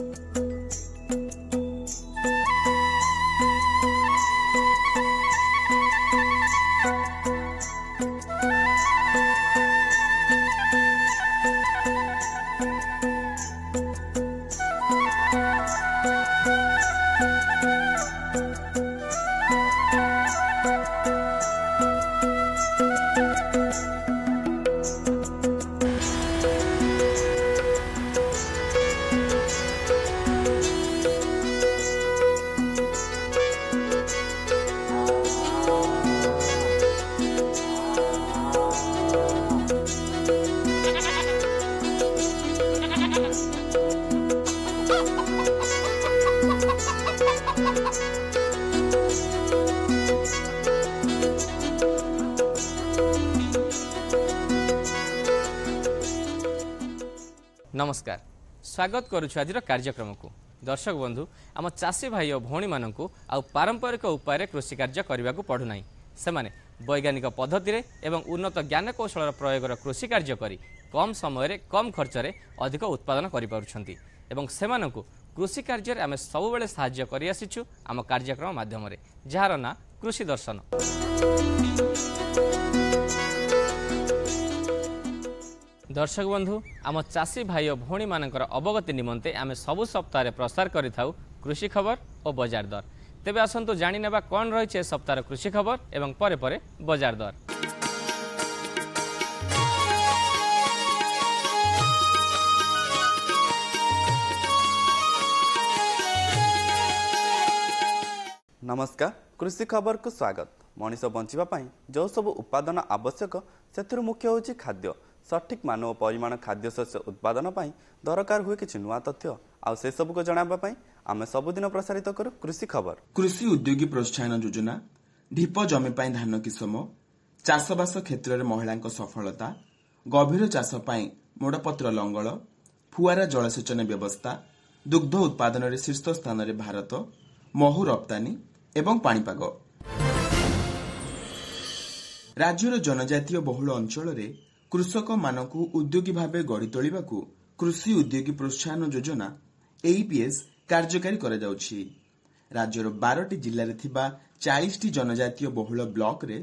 Thank you. ନମସ୍କାର ସ୍ୱାଗତ କରୁଛୁ ଆଜିର କାର୍ଯ୍ୟକ୍ରମକୁ ଦର୍ଶକ ବନ୍ଧୁ ଆମ ଚାଷୀ ଭାଇ ଓ ଭଉଣୀମାନଙ୍କୁ ଆଉ ପାରମ୍ପରିକ ଉପାୟରେ କୃଷି କାର୍ଯ୍ୟ କରିବାକୁ ପଡ଼ୁନାହିଁ ସେମାନେ ବୈଜ୍ଞାନିକ ପଦ୍ଧତିରେ ଏବଂ ଉନ୍ନତ ଜ୍ଞାନକୌଶଳର ପ୍ରୟୋଗର କୃଷି କାର୍ଯ୍ୟ କରି କମ୍ ସମୟରେ କମ୍ ଖର୍ଚ୍ଚରେ ଅଧିକ ଉତ୍ପାଦନ କରିପାରୁଛନ୍ତି ଏବଂ ସେମାନଙ୍କୁ କୃଷି କାର୍ଯ୍ୟରେ ଆମେ ସବୁବେଳେ ସାହାଯ୍ୟ କରିଆସିଛୁ ଆମ କାର୍ଯ୍ୟକ୍ରମ ମାଧ୍ୟମରେ ଯାହାର ନାଁ କୃଷି ଦର୍ଶନ দর্শক বন্ধু আমার চাষী ভাই ও ভৌণী মানকর অবগতি নিমন্তে আমি সবু সপ্তাহে প্রসার করে থাকু কৃষি খবর ও বজার দর তেবে আসন্তু জাঁ নেবা কন রয়েছে এ সপ্তাহের কৃষি খবর এবং পরে পরে বজার দর নমস্কার কৃষি খবর কু স্বাগত ବଞ୍ଚିବା ପାଇଁ যে সব উপাদন আবশ্যক ସେଥିରୁ মুখ্য হচ্ছে খাদ্য ସଠିକ୍ ମାନ ଓ ପରିମାଣ ଖାଦ୍ୟଶସ୍ୟ ଉତ୍ପାଦନ ପାଇଁ ଦରକାର ହୁଏ କିଛି ନୂଆ ତଥ୍ୟ ଆଉ ସେସବୁକୁ ଜଣାଇବା ପାଇଁ ଆମେ ସବୁଦିନ ପ୍ରସାରିତ କରୁ କୃଷି ଖବର କୃଷି ଉଦ୍ୟୋଗୀ ପ୍ରୋହାହନ ଯୋଜନା ଢିପ ଜମି ପାଇଁ ଧାନ କିସମ ଚାଷବାସ କ୍ଷେତ୍ରରେ ମହିଳାଙ୍କ ସଫଳତା ଗଭୀର ଚାଷ ପାଇଁ ମୋଡ଼ପତ୍ର ଲଙ୍ଗଳ ଫୁଆରା ଜଳସେଚନ ବ୍ୟବସ୍ଥା ଦୁଗ୍ଧ ଉତ୍ପାଦନରେ ଶୀର୍ଷ ସ୍ଥାନରେ ଭାରତ ମହୁ ରପ୍ତାନୀ ଏବଂ ପାଣିପାଗ ରାଜ୍ୟର ଜନଜାତୀୟ ବହୁଳ ଅଞ୍ଚଳରେ କୃଷକମାନଙ୍କୁ ଉଦ୍ୟୋଗୀ ଭାବେ ଗଢ଼ିତୋଳିବାକୁ କୃଷି ଉଦ୍ୟୋଗୀ ପ୍ରୋହାହନ ଯୋଜନା ଏଇପିଏସ୍ କାର୍ଯ୍ୟକାରୀ କରାଯାଉଛି ରାଜ୍ୟର ବାରଟି ଜିଲ୍ଲାରେ ଥିବା ଚାଳିଶଟି ଜନଜାତୀୟ ବହୁଳ ବ୍ଲକରେ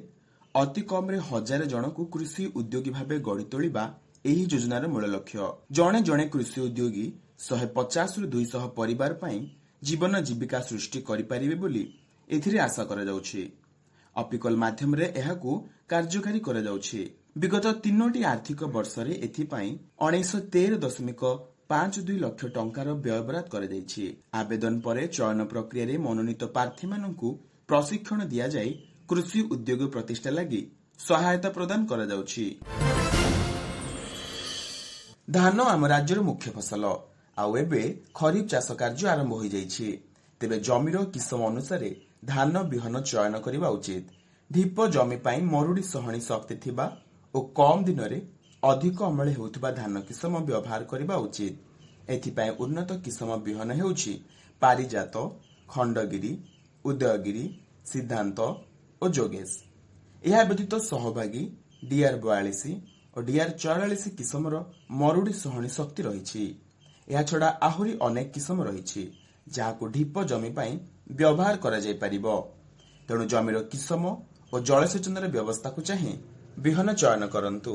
ଅତିକମ୍ରେ ହଜାରେ ଜଣଙ୍କୁ କୃଷି ଉଦ୍ୟୋଗୀ ଭାବେ ଗଢ଼ିତୋଳିବା ଏହି ଯୋଜନାର ମୂଳ ଲକ୍ଷ୍ୟ ଜଣେ ଜଣେ କୃଷି ଉଦ୍ୟୋଗୀ ଶହେ ପଚାଶରୁ ଦୁଇଶହ ପରିବାର ପାଇଁ ଜୀବନ ଜୀବିକା ସୃଷ୍ଟି କରିପାରିବେ ବୋଲି ଏଥିରେ ଆଶା କରାଯାଉଛି ଅପିକଲ ମାଧ୍ୟମରେ ଏହାକୁ କାର୍ଯ୍ୟକାରୀ କରାଯାଉଛି ବିଗତ ତିନୋଟି ଆର୍ଥିକ ବର୍ଷରେ ଏଥିପାଇଁ ଉଣେଇଶହ ତେର ଦଶମିକ ପାଞ୍ଚ ଦୁଇ ଲକ୍ଷ ଟଙ୍କାର ବ୍ୟୟବରାଦ କରାଯାଇଛି ଆବେଦନ ପରେ ଚୟନ ପ୍ରକ୍ରିୟାରେ ମନୋନୀତ ପ୍ରାର୍ଥୀମାନଙ୍କୁ ପ୍ରଶିକ୍ଷଣ ଦିଆଯାଇ କୃଷି ଉଦ୍ୟୋଗ ପ୍ରତିଷ୍ଠା ଲାଗି ସହାୟତା ପ୍ରଦାନ କରାଯାଉଛି ଧାନ ଆମ ରାଜ୍ୟର ମୁଖ୍ୟ ଫସଲ ଆଉ ଏବେ ଖରିଫ ଚାଷ କାର୍ଯ୍ୟ ଆରମ୍ଭ ହୋଇଯାଇଛି ତେବେ ଜମିର କିସମ ଅନୁସାରେ ଧାନ ବିହନ ଚୟନ କରିବା ଉଚିତ ଢିପ ଜମି ପାଇଁ ମରୁଡ଼ି ସହଣୀ ଶକ୍ତି ଥିବା ଓ କମ୍ ଦିନରେ ଅଧିକ ଅମଳ ହେଉଥିବା ଧାନ କିସମ ବ୍ୟବହାର କରିବା ଉଚିତ ଏଥିପାଇଁ ଉନ୍ନତ କିସମ ବିହନ ହେଉଛି ପାରିଜାତ ଖଣ୍ଡଗିରି ଉଦୟଗିରି ସିଦ୍ଧାନ୍ତ ଓ ଯୋଗେଶ ଏହା ବ୍ୟତୀତ ସହଭାଗୀ ଡିଆର୍ ବୟାଳିଶ ଓ ଡିଆର୍ ଚଉରାଳିଶ କିସମର ମରୁଡ଼ି ସହଣୀ ଶକ୍ତି ରହିଛି ଏହାଛଡ଼ା ଆହୁରି ଅନେକ କିସମ ରହିଛି ଯାହାକୁ ଢିପ ଜମି ପାଇଁ ବ୍ୟବହାର କରାଯାଇପାରିବ ତେଣୁ ଜମିର କିସମ ଓ ଜଳସେଚନର ବ୍ୟବସ୍ଥାକୁ ଚାହିଁ ବିହନ ଚୟନ କରନ୍ତୁ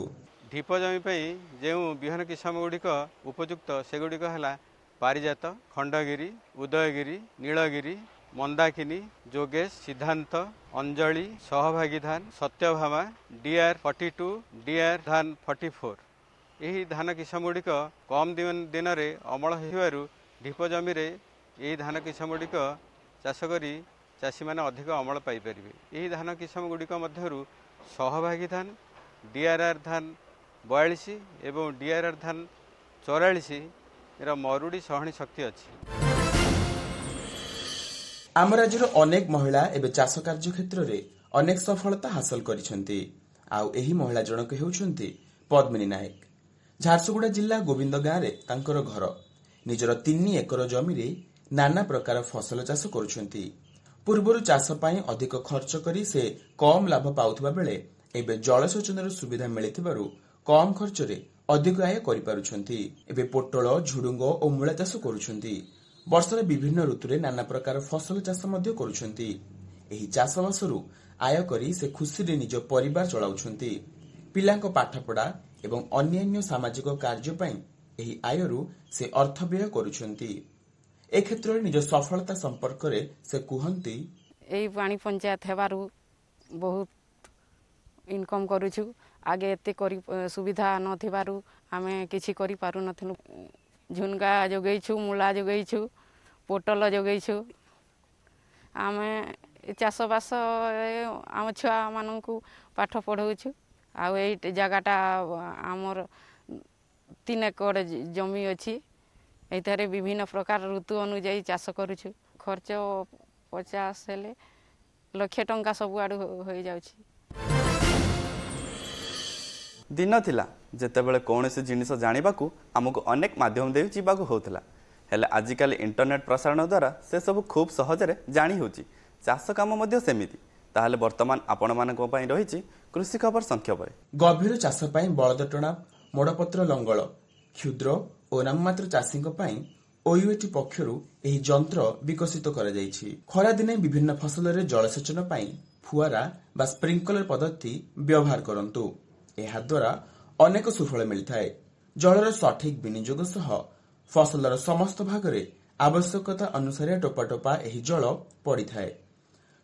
ଢିପ ଜମି ପାଇଁ ଯେଉଁ ବିହନ କିସମ ଗୁଡ଼ିକ ଉପଯୁକ୍ତ ସେଗୁଡ଼ିକ ହେଲା ପାରିଜାତ ଖଣ୍ଡଗିରି ଉଦୟଗିରି ନୀଳଗିରି ମନ୍ଦାକିନୀ ଯୋଗେଶ ସିଦ୍ଧାନ୍ତ ଅଞ୍ଜଳି ସହଭାଗୀଧାନ Satyabhama DR forty two DR ଧାନ ଫର୍ଟି ଫୋର୍ ଏହି ଧାନ କିସମ ଗୁଡ଼ିକ କମ୍ ଦିନରେ ଅମଳ ହେଉଥିବାରୁ ଢିପ ଜମିରେ ଏହି ଧାନ କିସମ ଗୁଡ଼ିକ ଚାଷ କରି ଚାଷୀମାନେ ଅଧିକ ଅମଳ ପାଇପାରିବେ ଏହି ଧାନ କିସମ ଗୁଡ଼ିକ ମଧ୍ୟରୁ সহভাগী ধান ডিআরআর ধান বয়ালিশ এবং ডিআরআর ধান চৌরাশ এর মরুড়ি সহনী শক্তি অছি ଆମ ରାଜ୍ୟର ଅନେକ ମହିଳା ଏବେ ଚାଷ କାର୍ଯ୍ୟ କ୍ଷେତ୍ରରେ ଅନେକ ସଫଳତା ହାସଲ କରିଛନ୍ତି ଆଉ ଏହି ମହିଳା ଜଣକ ହେଉଛନ୍ତି ପଦ୍ମିନୀ ନାୟକ ଝାରସୁଗୁଡ଼ା ଜିଲ୍ଲା ଗୋବିନ୍ଦ ଗାଁରେ ତାଙ୍କର ଘର ନିଜର ତିନି ଏକର ଜମିରେ ନାନା ପ୍ରକାର ଫସଲ ଚାଷ କରୁଛନ୍ତି ପୂର୍ବରୁ ଚାଷ ପାଇଁ ଅଧିକ ଖର୍ଚ୍ଚ କରି ସେ କମ୍ ଲାଭ ପାଉଥିବା ବେଳେ ଏବେ ଜଳସେଚନର ସୁବିଧା ମିଳିଥିବାରୁ କମ୍ ଖର୍ଚ୍ଚରେ ଅଧିକ ଆୟ କରିପାରୁଛନ୍ତି ଏବେ ପୋଟଳ ଝୁଡୁଙ୍ଗ ଓ ମୂଳା ଚାଷ କରୁଛନ୍ତି ବର୍ଷରେ ବିଭିନ୍ନ ଋତୁରେ ନାନା ପ୍ରକାର ଫସଲ ଚାଷ ମଧ୍ୟ କରୁଛନ୍ତି ଏହି ଚାଷବାସରୁ ଆୟ କରି ସେ ଖୁସିରେ ନିଜ ପରିବାର ଚଳାଉଛନ୍ତି ପିଲାଙ୍କ ପାଠପଢ଼ା ଏବଂ ଅନ୍ୟାନ୍ୟ ସାମାଜିକ କାର୍ଯ୍ୟ ପାଇଁ ଏହି ଆୟରୁ ସେ ଅର୍ଥ ବ୍ୟୟ କରୁଛନ୍ତି ଏ କ୍ଷେତ୍ରରେ ନିଜ ସଫଳତା ସମ୍ପର୍କରେ ସେ କୁହନ୍ତି ଏଇ ପାଣି ପଞ୍ଚାୟତ ହେବାରୁ ବହୁତ ଇନକମ୍ କରୁଛୁ ଆଗେ ଏତେ କରି ସୁବିଧା ନଥିବାରୁ ଆମେ କିଛି କରିପାରୁନଥିଲୁ ଝୁନଗା ଯୋଗେଇଛୁ ମୂଳା ଯୋଗେଇଛୁ ପୋଟଲ ଯୋଗେଇଛୁ ଆମେ ଚାଷବାସ ଆମ ଛୁଆମାନଙ୍କୁ ପାଠ ପଢ଼ଉଛୁ ଆଉ ଏଇ ଜାଗାଟା ଆମର ତିନି ଏକର ଜମି ଅଛି ଏଥିରେ ବିଭିନ୍ନ ପ୍ରକାର ଋତୁ ଅନୁଯାୟୀ ଚାଷ କରୁଛୁ ଖର୍ଚ୍ଚ ପଚାଶ ହେଲେ ଲକ୍ଷେ ଟଙ୍କା ସବୁଆଡ଼ୁ ହୋଇଯାଉଛି ଦିନ ଥିଲା ଯେତେବେଳେ କୌଣସି ଜିନିଷ ଜାଣିବାକୁ ଆମକୁ ଅନେକ ମାଧ୍ୟମ ଦେଇ ଯିବାକୁ ହେଉଥିଲା ହେଲେ ଆଜିକାଲି ଇଣ୍ଟରନେଟ୍ ପ୍ରସାରଣ ଦ୍ୱାରା ସେସବୁ ଖୁବ୍ ସହଜରେ ଜାଣି ହେଉଛି ଚାଷ କାମ ମଧ୍ୟ ସେମିତି ତାହେଲେ ବର୍ତ୍ତମାନ ଆପଣମାନଙ୍କ ପାଇଁ ରହିଛି କୃଷି ଖବର ସଂକ୍ଷେପରେ ଗଭୀର ଚାଷ ପାଇଁ ବଳଦ ଟଣା ମୋଡ଼ପତ୍ର ଲଙ୍ଗଳ କ୍ଷୁଦ୍ର ଓ ନାମମାତ୍ର ଚାଷୀଙ୍କ ପାଇଁ ଓୟୁଏଟି ପକ୍ଷରୁ ଏହି ଯନ୍ତ୍ର ବିକଶିତ କରାଯାଇଛି ଖରାଦିନେ ବିଭିନ୍ନ ଫସଲରେ ଜଳସେଚନ ପାଇଁ ଫୁଆରା ବା ସ୍ପ୍ରିଙ୍କଲର ପଦ୍ଧତି ବ୍ୟବହାର କରନ୍ତୁ ଏହାଦ୍ୱାରା ଅନେକ ସୁଫଳ ମିଳିଥାଏ ଜଳର ସଠିକ୍ ବିନିଯୋଗ ସହ ଫସଲର ସମସ୍ତ ଭାଗରେ ଆବଶ୍ୟକତା ଅନୁସାରେ ଟୋପାଟୋପା ଏହି ଜଳ ପଡ଼ିଥାଏ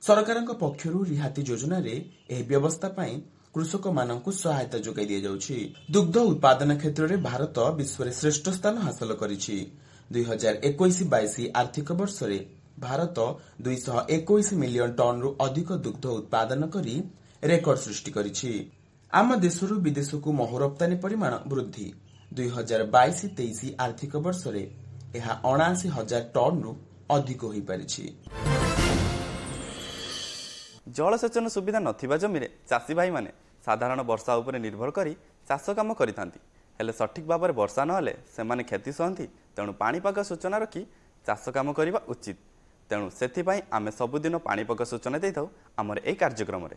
ସରକାରଙ୍କ ପକ୍ଷରୁ ରିହାତି ଯୋଜନାରେ ଏହି ବ୍ୟବସ୍ଥା ପାଇଁ କୃଷକମାନଙ୍କୁ ସହାୟତା ଯୋଗାଇ ଦିଆଯାଉଛି ଦୁଗ୍ଧ ଉତ୍ପାଦନ କ୍ଷେତ୍ରରେ ଭାରତ ବିଶ୍ୱରେ ଶ୍ରେଷ୍ଠ ସ୍ଥାନ ହାସଲ କରିଛି ଦୁଇ ହଜାର ଏକୋଇଶ ବାଇଶ ଆର୍ଥିକ ବର୍ଷରେ ଭାରତ ଦୁଇଶହ ଏକୋଇଶ ମିଲିୟନ ଟନ୍ରୁ ଅଧିକ ଦୁଗ୍ଧ ଉତ୍ପାଦନ କରି ରେକର୍ଡ ସୃଷ୍ଟି କରିଛି ଆମ ଦେଶରୁ ବିଦେଶକୁ ମହୁ ରପ୍ତାନୀ ପରିମାଣ ବୃଦ୍ଧି ଦୁଇ ହଜାର ବାଇଶ ତେଇଶ ଆର୍ଥିକ ବର୍ଷରେ ଏହା ଅଣାଅଶୀ ହଜାର ଟନ୍ରୁ ଅଧିକ ହୋଇପାରିଛି ଜଳସେଚନ ସୁବିଧା ନଥିବା ଜମିରେ ଚାଷୀ ଭାଇମାନେ ସାଧାରଣ ବର୍ଷା ଉପରେ ନିର୍ଭର କରି ଚାଷ କାମ କରିଥାନ୍ତି ହେଲେ ସଠିକ୍ ଭାବରେ ବର୍ଷା ନହେଲେ ସେମାନେ କ୍ଷତି ସହନ୍ତି ତେଣୁ ପାଣିପାଗ ସୂଚନା ରଖି ଚାଷ କାମ କରିବା ଉଚିତ ତେଣୁ ସେଥିପାଇଁ ଆମେ ସବୁଦିନ ପାଣିପାଗ ସୂଚନା ଦେଇଥାଉ ଆମର ଏହି କାର୍ଯ୍ୟକ୍ରମରେ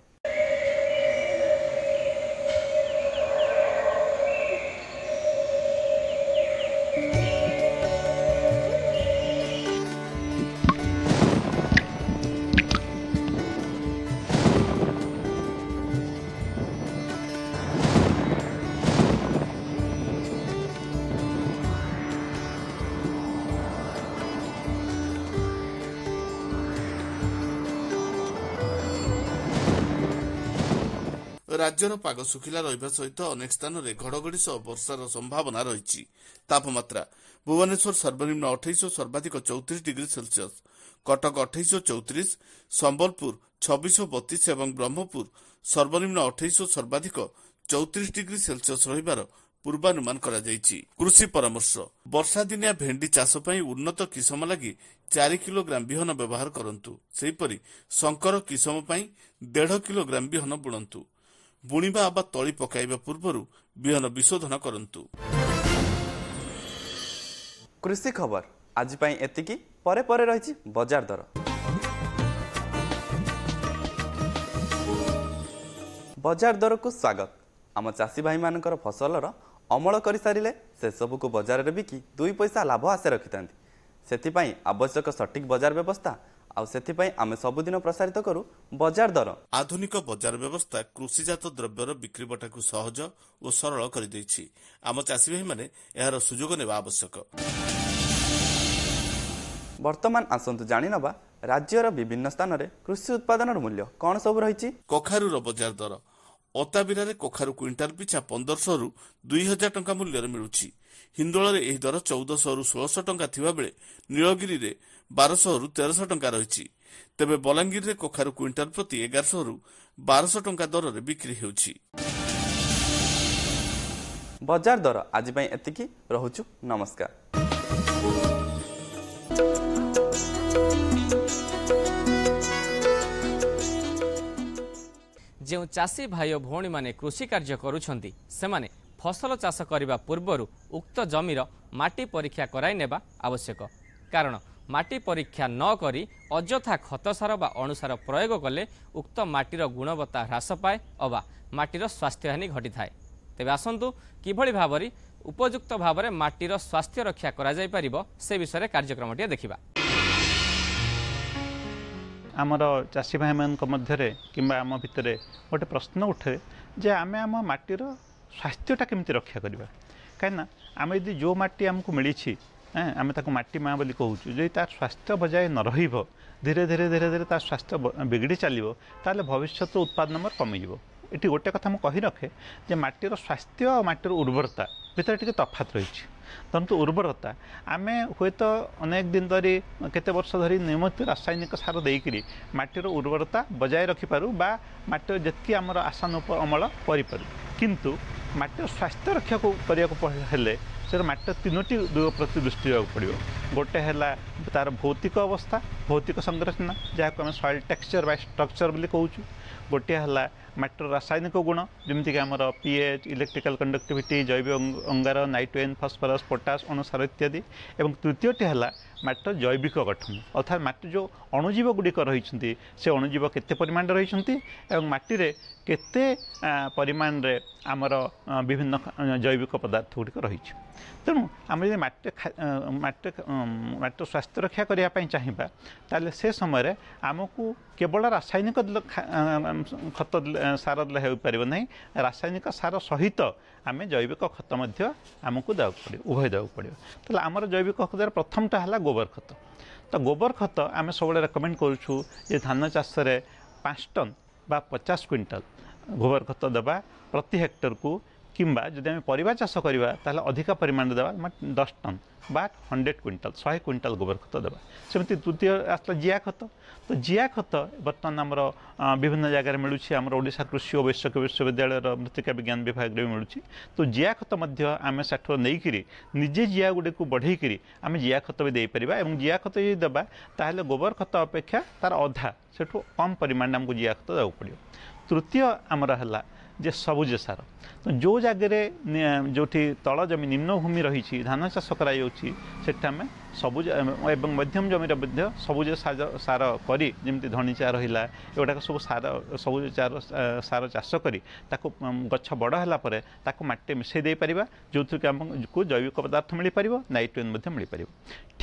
ରାଜ୍ୟର ପାଗ ଶୁଖିଲା ରହିବା ସହିତ ଅନେକ ସ୍ଥାନରେ ଘଡ଼ଘଡ଼ି ସହ ବର୍ଷାର ସମ୍ଭାବନା ରହିଛି ତାପମାତ୍ରା ଭୁବନେଶ୍ୱର ସର୍ବନିମ୍ନ ଅଠେଇଶ ସର୍ବାଧିକ ଚୌତିରିଶ ଡିଗ୍ରୀ ସେଲ୍ସିୟସ୍ କଟକ ଅଠେଇଶ ଚୌତିରିଶ ସମ୍ଭଲପୁର ଛବିଶ ବତିଶ ଏବଂ ବ୍ରହ୍ମପୁର ସର୍ବନିମ୍ନ ଅଠେଇଶ ସର୍ବାଧିକ ଚୌତିରିଶ ଡିଗ୍ରୀ ସେଲ୍ସିୟସ୍ ରହିବାର ପୂର୍ବାନୁମାନ କରାଯାଇଛି କୃଷି ପରାମର୍ଶ ବର୍ଷାଦିନିଆ ଭେଣ୍ଡି ଚାଷ ପାଇଁ ଉନ୍ନତ କିସମ ଲାଗି ଚାରି କିଲୋଗ୍ରାମ ବିହନ ବ୍ୟବହାର କରନ୍ତୁ ସେହିପରି ଶଙ୍କର କିସମ ପାଇଁ ଦେଢ଼ କିଲୋଗ୍ରାମ ବିହନ ବୁଣନ୍ତୁ ବୁଣିବା ବା ତଳି ପକାଇବା ପୂର୍ବରୁ ବିହନ ବିଶୋଧନ କରନ୍ତୁ କୃଷି ଖବର ଆଜି ପାଇଁ ଏତିକି ପରେ ପରେ ରହିଛି ବଜାର ଦର ବଜାର ଦରକୁ ସ୍ୱାଗତ ଆମ ଚାଷୀ ଭାଇମାନଙ୍କର ଫସଲର ଅମଳ କରିସାରିଲେ ସେସବୁକୁ ବଜାରରେ ବିକି ଦୁଇ ପଇସା ଲାଭ ଆଶା ରଖିଥାନ୍ତି ସେଥିପାଇଁ ଆବଶ୍ୟକ ସଠିକ୍ ବଜାର ବ୍ୟବସ୍ଥା ଆଉ ସେଥିପାଇଁ ଆମେ ସବୁଦିନ ପ୍ରସାରିତ କରୁ ବଜାର ଦର ଆଧୁନିକ ବଜାର ବ୍ୟବସ୍ଥା କୃଷିଜାତ ଦ୍ରବ୍ୟର ବିକ୍ରି ବଟାକୁ ସହଜ ଓ ସରଳ କରିଦେଇଛି ଆମ ଚାଷୀଭାଇମାନେ ଏହାର ସୁଯୋଗ ନେବା ଆବଶ୍ୟକ ବର୍ତ୍ତମାନ ଆସନ୍ତୁ ଜାଣିନେବା ରାଜ୍ୟର ବିଭିନ୍ନ ସ୍ଥାନରେ କୃଷି ଉତ୍ପାଦନର ମୂଲ୍ୟ କ'ଣ ସବୁ ରହିଛି କଖାରୁର ବଜାର ଦର ଅତାବିରାରେ କଖାରୁ କ୍ୱିଣ୍ଟାଲ ପିଛା ପନ୍ଦରଶହରୁ ଦୁଇ ହଜାର ଟଙ୍କା ମୂଲ୍ୟରେ ମିଳୁଛି ହିନ୍ଦୋଳରେ ଏହି ଦର ଚଉଦଶହରୁ ଷୋହଳଶହ ଟଙ୍କା ଥିବାବେଳେ ନୀଳଗିରିରେ ବାରଶହରୁ ତେରଶହ ଟଙ୍କା ରହିଛି ତେବେ ବଲାଙ୍ଗୀରରେ କଖାରୁ କ୍ୱିଣ୍ଟାଲ ପ୍ରତି ଏଗାରଶହରୁ ବାରଶହ ଟଙ୍କା ଦରରେ ବିକ୍ରି ହେଉଛି ବଜାର ଦର ଆଜି ପାଇଁ ଏତିକି ରହୁଛୁ ନମସ୍କାର ଯେଉଁ ଚାଷୀ ଭାଇ ଓ ଭଉଣୀମାନେ କୃଷି କାର୍ଯ୍ୟ କରୁଛନ୍ତି ସେମାନେ ଫସଲ ଚାଷ କରିବା ପୂର୍ବରୁ ଉକ୍ତ ଜମିର ମାଟି ପରୀକ୍ଷା କରାଇ ନେବା ଆବଶ୍ୟକ କାରଣ মাটি পরীক্ষা নকরি অযথা খতসার বা অনুসার প্রয়োগ কলে উক্ত মাটির গুণবত্তা হ্রাস পায়ে অবা মাটির স্বাস্থ্যহানি ঘটি থাকে তবে আসন্তু কিভাবে ভাবে উপযুক্ত ভাবে মাটির স্বাস্থ্য রক্ষা করা যাইপার সে বিষয়ে কার্যক্রমটি দেখা আমার চাষী ভাই ମଧ୍ୟରେ কিংবা আমার ভিতরে গোটে প্রশ্ন উঠে যে আমি আমার মাটির স্বাস্থ্যটা কমিটি রক্ষা করা কিনা আমি যদি যে মাটি আমি মিছি ଆମେ ତାକୁ ମାଟି ମା' ବୋଲି କହୁଛୁ ଯଦି ତା ସ୍ୱାସ୍ଥ୍ୟ ବଜାୟ ନ ରହିବ ଧୀରେ ଧୀରେ ଧୀରେ ଧୀରେ ତା ସ୍ୱାସ୍ଥ୍ୟ ବିଗିଡ଼ି ଚାଲିବ ତାହେଲେ ଭବିଷ୍ୟତ ଉତ୍ପାଦନ ଆମର କମିଯିବ ଏଠି ଗୋଟେ କଥା ମୁଁ କହି ରଖେ ଯେ ମାଟିର ସ୍ୱାସ୍ଥ୍ୟ ଆଉ ମାଟିର ଉର୍ବରତା ଭିତରେ ଟିକେ ତଫାତ ରହିଛି ଧରନ୍ତୁ ଉର୍ବରତା ଆମେ ହୁଏତ ଅନେକ ଦିନ ଧରି କେତେ ବର୍ଷ ଧରି ନିୟମିତ ରାସାୟନିକ ସାର ଦେଇକରି ମାଟିର ଉର୍ବରତା ବଜାୟ ରଖିପାରୁ ବା ମାଟିର ଯେତିକି ଆମର ଆଶାନୁପ ଅମଳ କରିପାରୁ କିନ୍ତୁ ମାଟିର ସ୍ୱାସ୍ଥ୍ୟ ରକ୍ଷା କରିବାକୁ ହେଲେ ସେଟା ମାଟିର ତିନୋଟି ପ୍ରତି ଦୃଷ୍ଟି ଦେବାକୁ ପଡ଼ିବ ଗୋଟେ ହେଲା ତା'ର ଭୌତିକ ଅବସ୍ଥା ଭୌତିକ ସଂରଚନା ଯାହାକୁ ଆମେ ସଏଲ୍ ଟେକ୍ସଚର୍ ବା ଷ୍ଟ୍ରକ୍ଚର୍ ବୋଲି କହୁଛୁ ଗୋଟିଏ ହେଲା ମାଟିର ରାସାୟନିକ ଗୁଣ ଯେମିତିକି ଆମର ପିଏଚ୍ ଇଲେକ୍ଟ୍ରିକାଲ କଣ୍ଡକ୍ଟିଭିଟି ଜୈବ ଅଙ୍ଗାର ନାଇଟ୍ରୋଜେନ୍ ଫସ୍ଫରସ୍ ପଟାସ୍ ଅନୁସାର ଇତ୍ୟାଦି ଏବଂ ତୃତୀୟଟି ହେଲା ମାଟିର ଜୈବିକ ଗଠନ ଅର୍ଥାତ୍ ମାଟି ଯେଉଁ ଅଣୁଜୀବ ଗୁଡ଼ିକ ରହିଛନ୍ତି ସେ ଅଣୁଜୀବ କେତେ ପରିମାଣରେ ରହିଛନ୍ତି ଏବଂ ମାଟିରେ କେତେ ପରିମାଣରେ ଆମର ବିଭିନ୍ନ ଜୈବିକ ପଦାର୍ଥ ଗୁଡ଼ିକ ରହିଛି ତେଣୁ ଆମେ ଯଦି ମାଟି ମାଟି ମାଟିର ସ୍ୱାସ୍ଥ୍ୟ ରକ୍ଷା କରିବା ପାଇଁ ଚାହିଁବା ତାହେଲେ ସେ ସମୟରେ ଆମକୁ କେବଳ ରାସାୟନିକ खत साराइ पार रासयनिक सार सहित आम जैविक खत पऱ्यो उभय दे पऱ्यो त आम जैविक खतर प्रथमटा होला गोबर खत त गोबर खत आम सबैले रेकमेन्ड गरुछु धान चासो पाँच टन बा पचास क्विंटल गोबर खत दबा प्रति हेक्टर हेक्टरको कम्बा जिमी परे चास गर्दा अधिक परिमाण दस टन बा हन्ड्रेड कुइन्टाल शे क् कुइन्टाल गोबर खत दामि तृतीय जिया खत तो जिया खत बर्तमान बर्तन विभिन्न जग्गा मिठो अब कृषि वैषिक विश्वविद्यालय र मृत्तिका विज्ञान विभागले मिच्छु तो जिया खत खते साठु नै निजे जिया गुड्नु बढैकरी आमे जियाखत एती दबा गोबर खत अपेक्षा तर अधा कम परिमाण परिमाणले आम जियाखत दाप तृतीय आमला ଯେ ସବୁଜ ସାର ତ ଯେଉଁ ଜାଗାରେ ଯେଉଁଠି ତଳ ଜମି ନିମ୍ନଭୂମି ରହିଛି ଧାନ ଚାଷ କରାଯାଉଛି ସେଠି ଆମେ ସବୁଜ ଏବଂ ମଧ୍ୟମ ଜମିରେ ମଧ୍ୟ ସବୁଜ ସାର କରି ଯେମିତି ଧଣିଚା ରହିଲା ଏଗୁଡ଼ାକ ସବୁ ସାର ସବୁଜ ସାର ଚାଷ କରି ତାକୁ ଗଛ ବଡ଼ ହେଲା ପରେ ତାକୁ ମାଟିରେ ମିଶାଇ ଦେଇପାରିବା ଯେଉଁଥିରେକି ଆମକୁ ଜୈବିକ ପଦାର୍ଥ ମିଳିପାରିବ ନାଇଟ୍ରୋଜେନ୍ ମଧ୍ୟ ମିଳିପାରିବ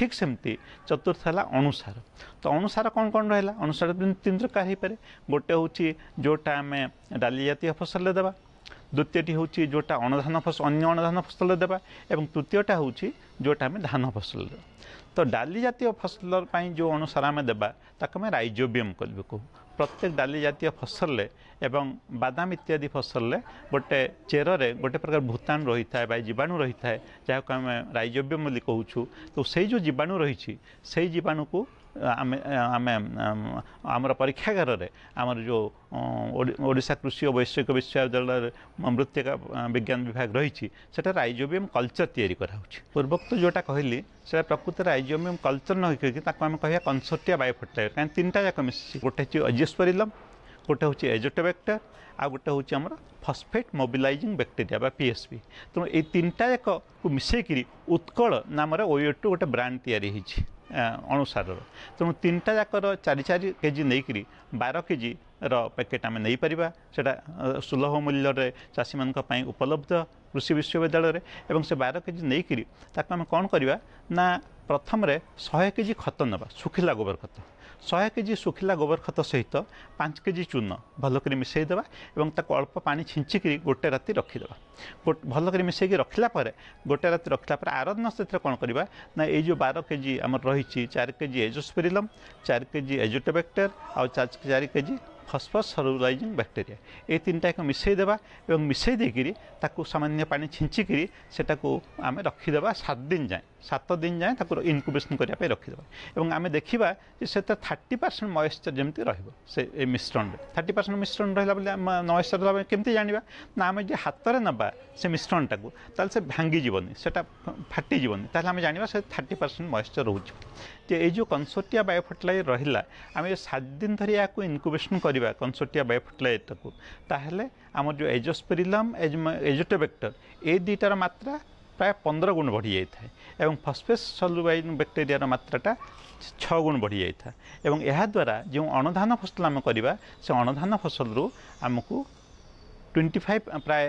ଠିକ୍ ସେମିତି ଚତୁର୍ଥ ହେଲା ଅଣୁସାର ତ ଅଣୁସାର କ'ଣ କ'ଣ ରହିଲା ଅଣୁସାର ତିନି ପ୍ରକାର ହେଇପାରେ ଗୋଟେ ହେଉଛି ଯେଉଁଟା ଆମେ ଡାଲି ଜାତୀୟ ଫସଲରେ ଦେବା দ্বিতীয়টি ହେଉଛି ଯେଉଁଟା ଅଣଧାନ ଫସଲ ଅନ୍ୟ ଅଣଧାନ ଫସଲ ଦେବା ଏବଂ ତୃତୀୟଟା ହେଉଛି ଯେଉଁଟା ଆମେ ଧାନ ଫସଲ ଦେବା ତ ଡାଲି ଜାତୀୟ ଫସଲ ପାଇଁ ଯେଉଁ ଅନୁସାରେ ଆମେ ଦେବା ତାକୁ ଆମେ ରାଇଜୋବିୟମ୍ କହିବି କହୁ ପ୍ରତ୍ୟେକ ଡାଲି ଜାତୀୟ ଫସଲରେ ଏବଂ ବାଦାମ ଇତ୍ୟାଦି ଫସଲରେ ଗୋଟେ ଚେରରେ ଗୋଟେ ପ୍ରକାର ଭୂତାଣୁ ରହିଥାଏ ବା ଜୀବାଣୁ ରହିଥାଏ ଯାହାକୁ ଆମେ ରାଇଜୋବିୟମ୍ ବୋଲି କହୁଛୁ ତ ସେଇ ଯେଉଁ ଜୀବାଣୁ ରହିଛି ସେଇ ଜୀବାଣୁକୁ ଆମେ ଆମେ ଆମର ପରୀକ୍ଷାଗାରରେ ଆମର ଯେଉଁ ଓଡ଼ିଶା କୃଷି ଓ ବୈଷୟିକ ବିଶ୍ୱବିଦ୍ୟାଳୟରେ ମୃତ୍ତିକା ବିଜ୍ଞାନ ବିଭାଗ ରହିଛି ସେଠାରେ ଆଇଜୋବିୟମ୍ କଲଚର ତିଆରି କରାହେଉଛି ପୂର୍ବୋକ୍ତ ଯେଉଁଟା କହିଲି সেটা প্রকৃতরে আইজোমিয়াম কলচর নহিকি তাকে আমি কহা কনসর্টিয়া বায়োফর্টাইল কারণ তিনটা যাক মিশিছি গোটে হচ্ছে অজিওস্পরিলম গোটে হচ্ছে এজোটোব্যাক্টর আর গোটে হচ্ছে আমার ফসফেট মোবিলাইজিং ব্যাকটেরিয়া বা পিএসপি তেমন এই তিনটা যাক মিশাইকি উৎকল নামে ওয়েটু গোটে ব্রান্ড তৈরি হয়েছে ଅନୁସାରର ତେଣୁ ତିନିଟା ଯାକର ଚାରି ଚାରି କେ ଜି ନେଇକରି ବାର କେ ଜିର ପ୍ୟାକେଟ୍ ଆମେ ନେଇପାରିବା ସେଇଟା ସୁଲଭ ମୂଲ୍ୟରେ ଚାଷୀମାନଙ୍କ ପାଇଁ ଉପଲବ୍ଧ କୃଷି ବିଶ୍ୱବିଦ୍ୟାଳୟରେ ଏବଂ ସେ ବାର କେ ଜି ନେଇକରି ତାକୁ ଆମେ କ'ଣ କରିବା ନା ପ୍ରଥମରେ ଶହେ କେ ଜି ଖତ ନେବା ଶୁଖିଲା ଗୋବର ଖତ ଶହେ କେଜି ଶୁଖିଲା ଗୋବର ଖତ ସହିତ ପାଞ୍ଚ କେଜି ଚୂନ ଭଲକରି ମିଶାଇଦେବା ଏବଂ ତାକୁ ଅଳ୍ପ ପାଣି ଛିଞ୍ଚିକିରି ଗୋଟେ ରାତି ରଖିଦେବା ଭଲକରି ମିଶାଇକି ରଖିଲା ପରେ ଗୋଟେ ରାତି ରଖିଲା ପରେ ଆର ସେଥିରେ କ'ଣ କରିବା ନା ଏଇ ଯେଉଁ ବାର କେଜି ଆମର ରହିଛି ଚାରି କେଜି ଏଜୋସ୍ପିରିଲମ୍ ଚାରି କେଜି ଏଜୋଟେବେକ୍ଟର ଆଉ ଚାରି କେଜି ଫସ୍ଫସ୍ ସରୁଲାଇଜିଂ ବ୍ୟାକ୍ଟେରିଆ ଏଇ ତିନିଟାକୁ ମିଶାଇ ଦେବା ଏବଂ ମିଶାଇ ଦେଇକିରି ତାକୁ ସାମାନ୍ୟ ପାଣି ଛିଞ୍ଚିକିରି ସେଟାକୁ ଆମେ ରଖିଦେବା ସାତ ଦିନ ଯାଏଁ ସାତ ଦିନ ଯାଏଁ ତାକୁ ଇନକ୍ୟୁବେସନ୍ କରିବା ପାଇଁ ରଖିଦେବା ଏବଂ ଆମେ ଦେଖିବା ଯେ ସେଟା ଥାର୍ଟି ପରସେଣ୍ଟ ମଏଶ୍ଚର ଯେମିତି ରହିବ ସେ ଏ ମିଶ୍ରଣରେ ଥାର୍ଟି ପରସେଣ୍ଟ ମିଶ୍ରଣ ରହିଲା ବୋଲି ମଏଶ୍ଚର ରହିଲା କେମିତି ଜାଣିବା ନା ଆମେ ଯେ ହାତରେ ନେବା ସେ ମିଶ୍ରଣଟାକୁ ତାହେଲେ ସେ ଭାଙ୍ଗିଯିବନି ସେଟା ଫାଟିଯିବନି ତାହେଲେ ଆମେ ଜାଣିବା ସେ ଥାର୍ଟି ପରସେଣ୍ଟ ମଏଶ୍ଚର ରହୁଛି এই ଯେଉଁ କଂସଟିଆ ବାୟୋଫର୍ଟିଲାଇଜର୍ ରହିଲା ଆମେ ସାତ ଦିନ ଧରି ଏହାକୁ ଇନକ୍ୟୁବେସନ୍ କରିବା କଂସଟିଆ ବାୟୋଫର୍ଟିଲାଇଜର୍ଟାକୁ ତାହେଲେ ଆମର ଯେଉଁ ଏଜୋସ୍ପେରିଲମ୍ ଏଜୋଟୋବେକ୍ଟର ଏଇ ଦୁଇଟାର ମାତ୍ରା ପ୍ରାୟ ପନ୍ଦର ଗୁଣ ବଢ଼ିଯାଇଥାଏ ଏବଂ ଫସ୍ଫେସ୍ ସଲୁବାଇନ୍ ବ୍ୟାକ୍ଟେରିଆର ମାତ୍ରାଟା ଛଅ ଗୁଣ ବଢ଼ିଯାଇଥାଏ ଏବଂ ଏହାଦ୍ୱାରା ଯେଉଁ ଅଣଧାନ ଫସଲ ଆମେ କରିବା ସେ ଅଣଧାନ ଫସଲରୁ ଆମକୁ ଟ୍ୱେଣ୍ଟି ଫାଇଭ uh, ପ୍ରାୟ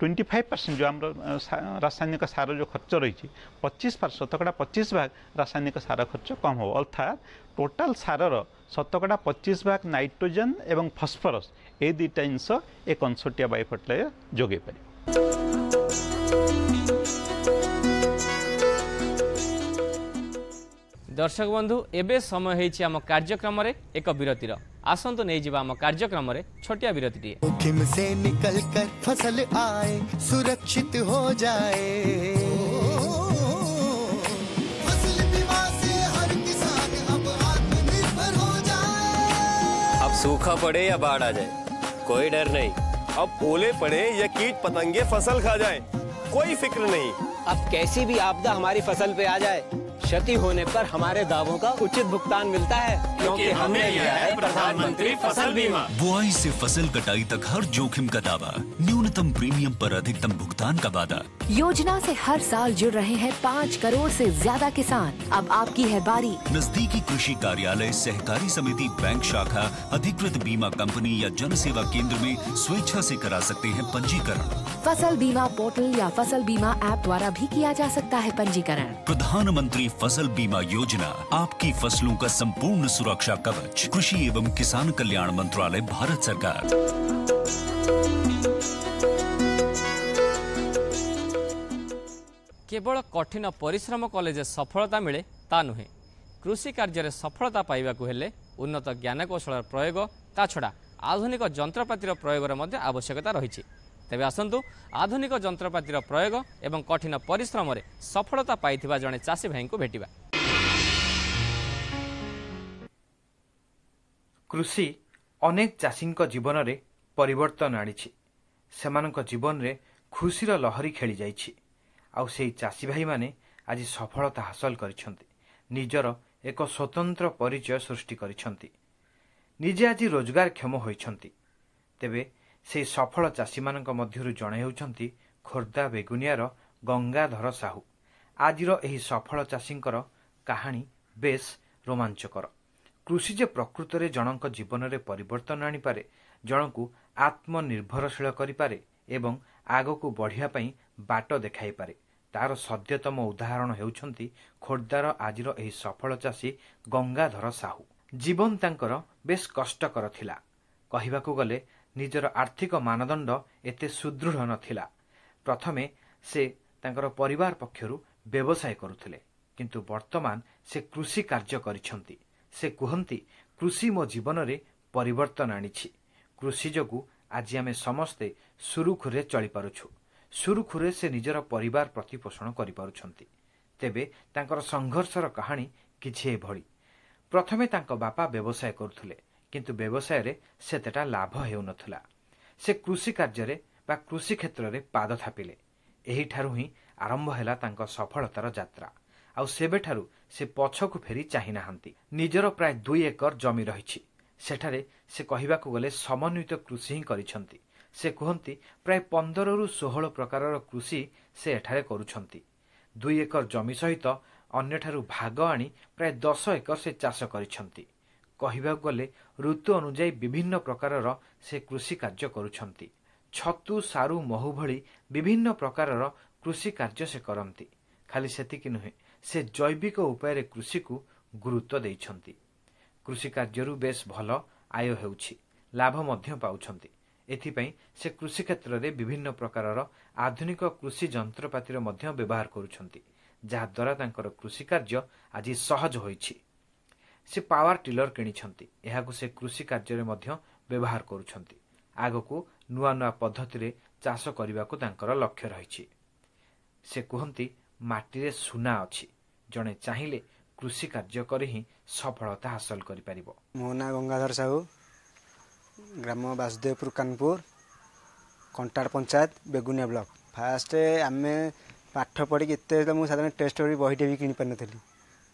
ଟ୍ୱେଣ୍ଟି ଫାଇଭ ପରସେଣ୍ଟ ଯେଉଁ ଆମର uh, ରାସାୟନିକ ସାର ଯେଉଁ ଖର୍ଚ୍ଚ ରହିଛି ପଚିଶ ପାର ଶତକଡ଼ା ପଚିଶ ଭାଗ ରାସାୟନିକ ସାର ଖର୍ଚ୍ଚ କମ୍ ହେବ ଅର୍ଥାତ୍ ଟୋଟାଲ ସାରର ଶତକଡ଼ା ପଚିଶ ଭାଗ ନାଇଟ୍ରୋଜେନ୍ ଏବଂ ଫସ୍ଫରସ୍ ଏଇ ଦୁଇଟା ଜିନିଷ ଏ କଂସଟିଆ ବାୟୋଫର୍ଟିଲାଇଜର୍ ଯୋଗାଇ ପାରିବ दर्शक बंधु एवं समय होम कार्यक्रम एक विरतिर आसतु नहीं जाम कार्यक्रम छोटिया विरति टे निकल कर फसल आए सुरक्षित हो जाए अब सूखा पड़े या बाढ़ आ जाए कोई डर नहीं अब ओले पड़े या कीट पतंगे फसल खा जाए कोई फिक्र नहीं अब कैसी भी आपदा हमारी फसल पे आ जाए क्षति होने पर हमारे दावों का उचित भुगतान मिलता है क्योंकि हमने लिया है प्रधानमंत्री फसल बीमा बुआई से फसल कटाई तक हर जोखिम का दावा न्यू न्यूनतम प्रीमियम पर अधिकतम भुगतान का वादा योजना से हर साल जुड़ रहे हैं पाँच करोड़ से ज्यादा किसान अब आपकी है बारी नजदीकी कृषि कार्यालय सहकारी समिति बैंक शाखा अधिकृत बीमा कंपनी या जन सेवा केंद्र में स्वेच्छा से करा सकते हैं पंजीकरण फसल बीमा पोर्टल या फसल बीमा ऐप द्वारा भी किया जा सकता है पंजीकरण प्रधानमंत्री फसल बीमा योजना आपकी फसलों का संपूर्ण सुरक्षा कवच कृषि एवं किसान कल्याण मंत्रालय भारत सरकार କେବଳ କଠିନ ପରିଶ୍ରମ କଲେ ଯେ ସଫଳତା ମିଳେ ତା ନୁହେଁ କୃଷି କାର୍ଯ୍ୟରେ ସଫଳତା ପାଇବାକୁ ହେଲେ ଉନ୍ନତ ଜ୍ଞାନକୌଶଳର ପ୍ରୟୋଗ ତା ଛଡ଼ା ଆଧୁନିକ ଯନ୍ତ୍ରପାତିର ପ୍ରୟୋଗର ମଧ୍ୟ ଆବଶ୍ୟକତା ରହିଛି ତେବେ ଆସନ୍ତୁ ଆଧୁନିକ ଯନ୍ତ୍ରପାତିର ପ୍ରୟୋଗ ଏବଂ କଠିନ ପରିଶ୍ରମରେ ସଫଳତା ପାଇଥିବା ଜଣେ ଚାଷୀ ଭାଇଙ୍କୁ ଭେଟିବା କୃଷି ଅନେକ ଚାଷୀଙ୍କ ଜୀବନରେ ପରିବର୍ତ୍ତନ ଆଣିଛି ସେମାନଙ୍କ ଜୀବନରେ ଖୁସିର ଲହରୀ ଖେଳିଯାଇଛି ଆଉ ସେହି ଚାଷୀ ଭାଇମାନେ ଆଜି ସଫଳତା ହାସଲ କରିଛନ୍ତି ନିଜର ଏକ ସ୍ୱତନ୍ତ୍ର ପରିଚୟ ସୃଷ୍ଟି କରିଛନ୍ତି ନିଜେ ଆଜି ରୋଜଗାରକ୍ଷମ ହୋଇଛନ୍ତି ତେବେ ସେହି ସଫଳ ଚାଷୀମାନଙ୍କ ମଧ୍ୟରୁ ଜଣେ ହେଉଛନ୍ତି ଖୋର୍ଦ୍ଧା ବେଗୁନିଆର ଗଙ୍ଗାଧର ସାହୁ ଆଜିର ଏହି ସଫଳ ଚାଷୀଙ୍କର କାହାଣୀ ବେଶ୍ ରୋମାଞ୍ଚକର କୃଷି ଯେ ପ୍ରକୃତରେ ଜଣଙ୍କ ଜୀବନରେ ପରିବର୍ତ୍ତନ ଆଣିପାରେ ଜଣଙ୍କୁ ଆତ୍ମନିର୍ଭରଶୀଳ କରିପାରେ ଏବଂ ଆଗକୁ ବଢ଼ିବା ପାଇଁ ବାଟ ଦେଖାଇପାରେ ତାହାର ସଦ୍ୟତମ ଉଦାହରଣ ହେଉଛନ୍ତି ଖୋର୍ଦ୍ଧାର ଆଜିର ଏହି ସଫଳ ଚାଷୀ ଗଙ୍ଗାଧର ସାହୁ ଜୀବନ ତାଙ୍କର ବେଶ୍ କଷ୍ଟକର ଥିଲା କହିବାକୁ ଗଲେ ନିଜର ଆର୍ଥିକ ମାନଦଣ୍ଡ ଏତେ ସୁଦୃଢ଼ ନଥିଲା ପ୍ରଥମେ ସେ ତାଙ୍କର ପରିବାର ପକ୍ଷରୁ ବ୍ୟବସାୟ କରୁଥିଲେ କିନ୍ତୁ ବର୍ତ୍ତମାନ ସେ କୃଷି କାର୍ଯ୍ୟ କରିଛନ୍ତି ସେ କୁହନ୍ତି କୃଷି ମୋ ଜୀବନରେ ପରିବର୍ତ୍ତନ ଆଣିଛି କୃଷି ଯୋଗୁଁ ଆଜି ଆମେ ସମସ୍ତେ ସୁରୁଖୁରୁରେ ଚଳିପାରୁଛୁ ସୁରୁଖୁରୁରେ ସେ ନିଜର ପରିବାର ପ୍ରତିପୋଷଣ କରିପାରୁଛନ୍ତି ତେବେ ତାଙ୍କର ସଂଘର୍ଷର କାହାଣୀ କିଛି ଏଭଳି ପ୍ରଥମେ ତାଙ୍କ ବାପା ବ୍ୟବସାୟ କରୁଥିଲେ କିନ୍ତୁ ବ୍ୟବସାୟରେ ସେତେଟା ଲାଭ ହେଉନଥିଲା ସେ କୃଷି କାର୍ଯ୍ୟରେ ବା କୃଷି କ୍ଷେତ୍ରରେ ପାଦ ଥାପିଲେ ଏହିଠାରୁ ହିଁ ଆରମ୍ଭ ହେଲା ତାଙ୍କ ସଫଳତାର ଯାତ୍ରା ଆଉ ସେବେଠାରୁ ସେ ପଛକୁ ଫେରି ଚାହିଁନାହାନ୍ତି ନିଜର ପ୍ରାୟ ଦୁଇ ଏକର ଜମି ରହିଛି ସେଠାରେ ସେ କହିବାକୁ ଗଲେ ସମନ୍ୱିତ କୃଷି ହିଁ କରିଛନ୍ତି ସେ କୁହନ୍ତି ପ୍ରାୟ ପନ୍ଦରରୁ ଷୋହଳ ପ୍ରକାରର କୃଷି ସେ ଏଠାରେ କରୁଛନ୍ତି ଦୁଇ ଏକର ଜମି ସହିତ ଅନ୍ୟଠାରୁ ଭାଗ ଆଣି ପ୍ରାୟ ଦଶ ଏକର ସେ ଚାଷ କରିଛନ୍ତି କହିବାକୁ ଗଲେ ଋତୁ ଅନୁଯାୟୀ ବିଭିନ୍ନ ପ୍ରକାରର ସେ କୃଷି କାର୍ଯ୍ୟ କରୁଛନ୍ତି ଛତୁ ସାରୁ ମହୁ ଭଳି ବିଭିନ୍ନ ପ୍ରକାରର କୃଷି କାର୍ଯ୍ୟ ସେ କରନ୍ତି ଖାଲି ସେତିକି ନୁହେଁ ସେ ଜୈବିକ ଉପାୟରେ କୃଷିକୁ ଗୁରୁତ୍ୱ ଦେଇଛନ୍ତି କୃଷି କାର୍ଯ୍ୟରୁ ବେଶ୍ ଭଲ ଆୟ ହେଉଛି ଲାଭ ମଧ୍ୟ ପାଉଛନ୍ତି ଏଥିପାଇଁ ସେ କୃଷିକ୍ଷେତ୍ରରେ ବିଭିନ୍ନ ପ୍ରକାରର ଆଧୁନିକ କୃଷି ଯନ୍ତ୍ରପାତିର ମଧ୍ୟ ବ୍ୟବହାର କରୁଛନ୍ତି ଯାହାଦ୍ୱାରା ତାଙ୍କର କୃଷି କାର୍ଯ୍ୟ ଆଜି ସହଜ ହୋଇଛି ସେ ପାୱାର ଟିଲର କିଣିଛନ୍ତି ଏହାକୁ ସେ କୃଷି କାର୍ଯ୍ୟରେ ମଧ୍ୟ ବ୍ୟବହାର କରୁଛନ୍ତି ଆଗକୁ ନୂଆ ନୂଆ ପଦ୍ଧତିରେ ଚାଷ କରିବାକୁ ତାଙ୍କର ଲକ୍ଷ୍ୟ ରହିଛି ସେ କୁହନ୍ତି ମାଟିରେ ସୁନା ଅଛି ଜଣେ ଚାହିଁଲେ କୃଷି କାର୍ଯ୍ୟ କରି ହିଁ ସଫଳତା ହାସଲ କରିପାରିବ ମୋ ନାଁ ଗଙ୍ଗାଧର ସାହୁ ଗ୍ରାମ ବାସୁଦେବପୁର କାନପୁର କଣ୍ଟାଟ ପଞ୍ଚାୟତ ବେଗୁନିଆ ବ୍ଲକ ଫାଷ୍ଟ ଆମେ ପାଠ ପଢ଼ିକି ଏତେ ହେଲେ ମୁଁ ସାଧାରଣ ଟେଷ୍ଟ କରି ବହିଟେ ବି କିଣିପାରିନଥିଲି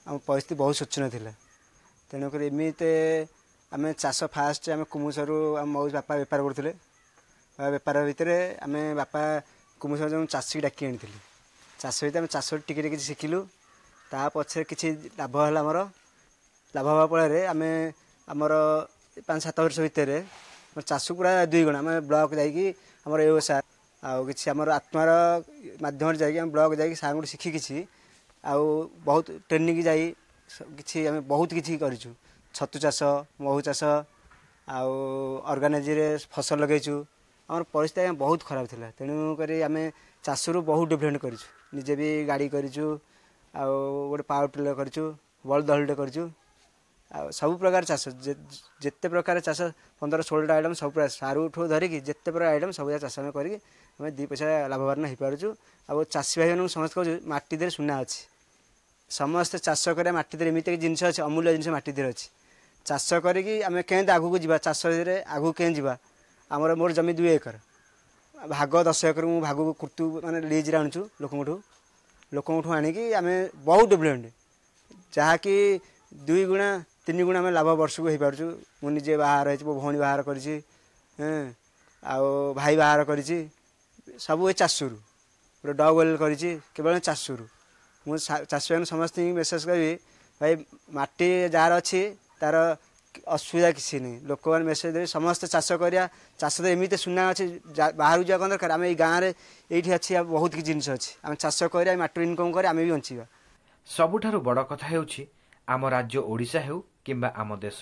ଆମ ପରିସ୍ଥିତି ବହୁତ ସ୍ୱଚ୍ଛ ନଥିଲା ତେଣୁକରି ଏମିତି ଆମେ ଚାଷ ଫାଷ୍ଟ ଆମେ କୁମୁସରୁ ଆମ ମଉଜ ବାପା ବେପାର କରୁଥିଲେ ବେପାର ଭିତରେ ଆମେ ବାପା କୁମୁସର ଯେଉଁ ଚାଷୀ ଡାକି ଆଣିଥିଲି ଚାଷ ସହିତ ଆମେ ଚାଷ ଟିକେ ଟିକେ କିଛି ଶିଖିଲୁ ତା ପଛରେ କିଛି ଲାଭ ହେଲା ଆମର ଲାଭ ହେବା ଫଳରେ ଆମେ ଆମର ପାଞ୍ଚ ସାତ ବର୍ଷ ଭିତରେ ଆମର ଚାଷକୁ ପୁରା ଦୁଇ ଗୁଣା ଆମେ ବ୍ଲକ୍ ଯାଇକି ଆମର ଏ ସାର୍ ଆଉ କିଛି ଆମର ଆତ୍ମାର ମାଧ୍ୟମରେ ଯାଇକି ଆମେ ବ୍ଲକ୍ ଯାଇକି ସାର୍ଙ୍କଠୁ ଶିଖି କିଛି ଆଉ ବହୁତ ଟ୍ରେନିଂ ଯାଇ କିଛି ଆମେ ବହୁତ କିଛି କରିଛୁ ଛତୁ ଚାଷ ମହୁ ଚାଷ ଆଉ ଅର୍ଗାନାଇଜରେ ଫସଲ ଲଗେଇଛୁ ଆମର ପରିସ୍ଥିତି ଆଜ୍ଞା ବହୁତ ଖରାପ ଥିଲା ତେଣୁକରି ଆମେ ଚାଷରୁ ବହୁତ ଡିପେଣ୍ଡ କରିଛୁ ନିଜେ ବି ଗାଡ଼ି କରିଛୁ ଆଉ ଗୋଟେ ପାୱାର ଟିଲର କରିଛୁ ବଳଦ ହଳିଟେ କରିଛୁ ଆଉ ସବୁ ପ୍ରକାର ଚାଷ ଯେତେ ପ୍ରକାର ଚାଷ ପନ୍ଦର ଷୋହଳଟା ଆଇଟମ୍ ସବୁ ପ୍ରକାର ସାରୁଠୁ ଧରିକି ଯେତେ ପ୍ରକାର ଆଇଟମ୍ ସବୁଯାକ ଚାଷ ଆମେ କରିକି ଆମେ ଦୁଇ ପଇସା ଲାଭବାନ ହେଇପାରୁଛୁ ଆଉ ଚାଷୀ ଭାଇମାନଙ୍କୁ ସମସ୍ତେ କହୁଛୁ ମାଟି ଦେହରେ ସୁନା ଅଛି ସମସ୍ତେ ଚାଷ କରିବା ମାଟି ଦେହରେ ଏମିତି ଏକ ଜିନିଷ ଅଛି ଅମୂଲ୍ୟ ଜିନିଷ ମାଟି ଦେହରେ ଅଛି ଚାଷ କରିକି ଆମେ କେମିତି ଆଗକୁ ଯିବା ଚାଷରେ ଆଗକୁ କେମିତି ଯିବା ଆମର ମୋର ଜମି ଦୁଇ ଏକର ଭାଗ ଦଶ ଏକର ମୁଁ ଭାଗକୁ କୁର୍ତ୍ତୁ ମାନେ ଲିଜ୍ରେ ଆଣୁଛୁ ଲୋକଙ୍କଠୁ ଲୋକଙ୍କଠୁ ଆଣିକି ଆମେ ବହୁତ ଡେଭଲପମେଣ୍ଟ ଯାହାକି ଦୁଇ ଗୁଣା ତିନି ଗୁଣ ଆମେ ଲାଭ ବର୍ଷକୁ ହେଇପାରୁଛୁ ମୁଁ ନିଜେ ବାହାର ହେଇଛି ମୋ ଭଉଣୀ ବାହାର କରିଛି ଆଉ ଭାଇ ବାହାର କରିଛି ସବୁ ଏ ଚାଷରୁ ଗୋଟେ ଡଗ୍ ୱେଲ୍ କରିଛି କେବଳ ଚାଷରୁ ମୁଁ ଚାଷୀମାନେ ସମସ୍ତଙ୍କୁ ମେସେଜ୍ କରିବି ଭାଇ ମାଟି ଯାହାର ଅଛି ତା'ର ଅସୁବିଧା କିଛି ନାହିଁ ଲୋକମାନେ ମେସେଜ୍ ଦେବେ ସମସ୍ତେ ଚାଷ କରିବା ଚାଷ ତ ଏମିତି ସୁନା ଅଛି ବାହାରକୁ ଯିବା କ'ଣ ଦରକାର ଆମେ ଏଇ ଗାଁରେ ଏଇଠି ଅଛି ବହୁତ କିଛି ଜିନିଷ ଅଛି ଆମେ ଚାଷ କରିବା ମାଟିରୁ ଇନକମ୍ କରିବା ଆମେ ବି ବଞ୍ଚିବା ସବୁଠାରୁ ବଡ଼ କଥା ହେଉଛି ଆମ ରାଜ୍ୟ ଓଡ଼ିଶା ହେଉ କିମ୍ବା ଆମ ଦେଶ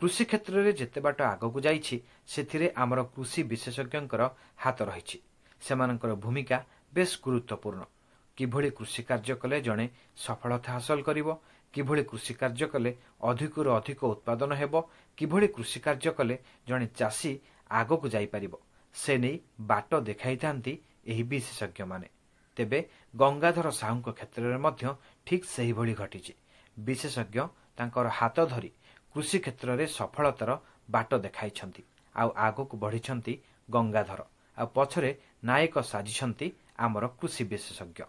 କୃଷି କ୍ଷେତ୍ରରେ ଯେତେ ବାଟ ଆଗକୁ ଯାଇଛି ସେଥିରେ ଆମର କୃଷି ବିଶେଷଜ୍ଞଙ୍କର ହାତ ରହିଛି ସେମାନଙ୍କର ଭୂମିକା ବେଶ୍ ଗୁରୁତ୍ୱପୂର୍ଣ୍ଣ କିଭଳି କୃଷି କାର୍ଯ୍ୟ କଲେ ଜଣେ ସଫଳତା ହାସଲ କରିବ କିଭଳି କୃଷି କାର୍ଯ୍ୟ କଲେ ଅଧିକରୁ ଅଧିକ ଉତ୍ପାଦନ ହେବ କିଭଳି କୃଷି କାର୍ଯ୍ୟ କଲେ ଜଣେ ଚାଷୀ ଆଗକୁ ଯାଇପାରିବ ସେ ନେଇ ବାଟ ଦେଖାଇଥାନ୍ତି ଏହି ବିଶେଷଜ୍ଞମାନେ ତେବେ ଗଙ୍ଗାଧର ସାହୁଙ୍କ କ୍ଷେତ୍ରରେ ମଧ୍ୟ ଠିକ୍ ସେହିଭଳି ଘଟିଛି ବିଶେଷଜ୍ଞ ତାଙ୍କର ହାତ ଧରି କୃଷି କ୍ଷେତ୍ରରେ ସଫଳତାର ବାଟ ଦେଖାଇଛନ୍ତି ଆଉ ଆଗକୁ ବଢ଼ିଛନ୍ତି ଗଙ୍ଗାଧର ଆଉ ପଛରେ ନାୟକ ସାଜିଛନ୍ତି ଆମର କୃଷି ବିଶେଷଜ୍ଞ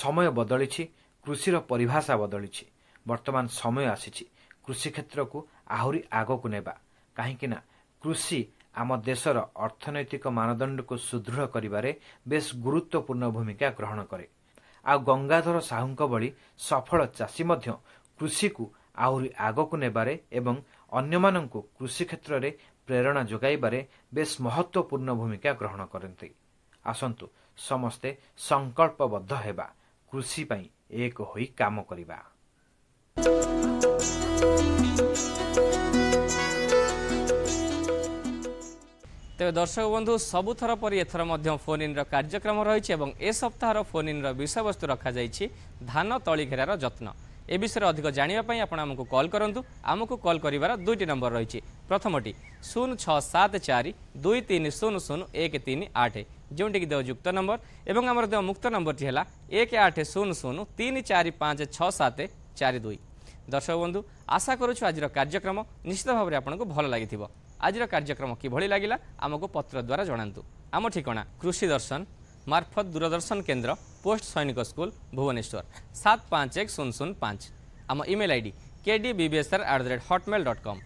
ସମୟ ବଦଳିଛି କୃଷିର ପରିଭାଷା ବଦଳିଛି ବର୍ତ୍ତମାନ ସମୟ ଆସିଛି କୃଷିକ୍ଷେତ୍ରକୁ ଆହୁରି ଆଗକୁ ନେବା କାହିଁକିନା କୃଷି ଆମ ଦେଶର ଅର୍ଥନୈତିକ ମାନଦଣ୍ଡକୁ ସୁଦୃଢ଼ କରିବାରେ ବେଶ୍ ଗୁରୁତ୍ୱପୂର୍ଣ୍ଣ ଭୂମିକା ଗ୍ରହଣ କରେ ଆଉ ଗଙ୍ଗାଧର ସାହୁଙ୍କ ଭଳି ସଫଳ ଚାଷୀ ମଧ୍ୟ କୃଷିକୁ ଆହୁରି ଆଗକୁ ନେବାରେ ଏବଂ ଅନ୍ୟମାନଙ୍କୁ କୃଷି କ୍ଷେତ୍ରରେ ପ୍ରେରଣା ଯୋଗାଇବାରେ ବେଶ୍ ମହତ୍ୱପୂର୍ଣ୍ଣ ଭୂମିକା ଗ୍ରହଣ କରନ୍ତି ଆସନ୍ତୁ ସମସ୍ତେ ସଂକଳ୍ପବଦ୍ଧ ହେବା କୃଷି ପାଇଁ ଏକ ହୋଇ କାମ କରିବା ତେବେ ଦର୍ଶକ ବନ୍ଧୁ ସବୁଥର ପରି ଏଥର ମଧ୍ୟ ଫୋନ୍ ଇନ୍ର କାର୍ଯ୍ୟକ୍ରମ ରହିଛି ଏବଂ ଏ ସପ୍ତାହର ଫୋନ୍ ଇନ୍ର ବିଷୟବସ୍ତୁ ରଖାଯାଇଛି ଧାନ ତଳି ଘେରାର ଯତ୍ନ এ বিষয়ে অধিক জাঁয়া আপনার আমি কল করতু আমি কল করবার দুইটি নম্বর রয়েছে প্রথমটি শূন্য ছ সাত চারি দুই তিন শূন্য শূন্য এক তিন আঠ যেটিকি দেওয়া যুক্ত নম্বর এবং আমার দেওয়া মুক্ত নম্বরটি হল এক আঠ শূন্য শূন্য তিন চারি পাঁচ ছ সাত চারি দুই দর্শক বন্ধু আশা করুছু আজর কার্যক্রম নিশ্চিত ভাবে আপনার ভাল লাগি আজর কার্যক্রম কিভাবে লাগিলা আমি পত্র দ্বারা জনাতু আম ঠিকনা কৃষি দর্শন মারফত দূরদর্শন কেন্দ্র পোস্ট সৈনিক স্কুল ভুবনেশ্বর সাত পাঁচ এক শূন্য শূন্য পাঁচ আম email ID KDBBSR at the rate Hotmail dot com